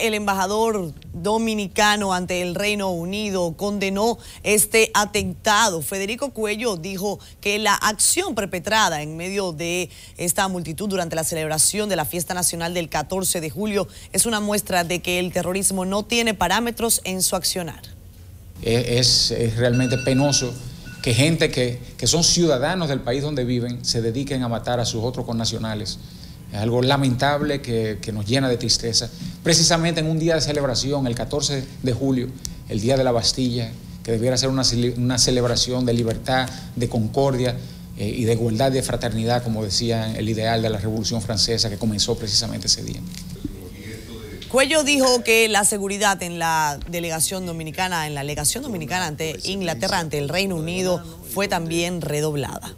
El embajador dominicano ante el Reino Unido condenó este atentado. Federico Cuello dijo que la acción perpetrada en medio de esta multitud durante la celebración de la fiesta nacional del 14 de julio es una muestra de que el terrorismo no tiene parámetros en su accionar. Es, realmente penoso que gente que, que son ciudadanos del país donde viven se dediquen a matar a sus otros connacionales. Es algo lamentable que, nos llena de tristeza. Precisamente en un día de celebración, el 14 de julio, el Día de la Bastilla, que debiera ser una, celebración de libertad, de concordia eh, y de igualdad, de fraternidad, como decía el ideal de la Revolución Francesa, que comenzó precisamente ese día. Cuello dijo que la seguridad en la delegación dominicana, en la legación dominicana ante Inglaterra, ante el Reino Unido, fue también redoblada.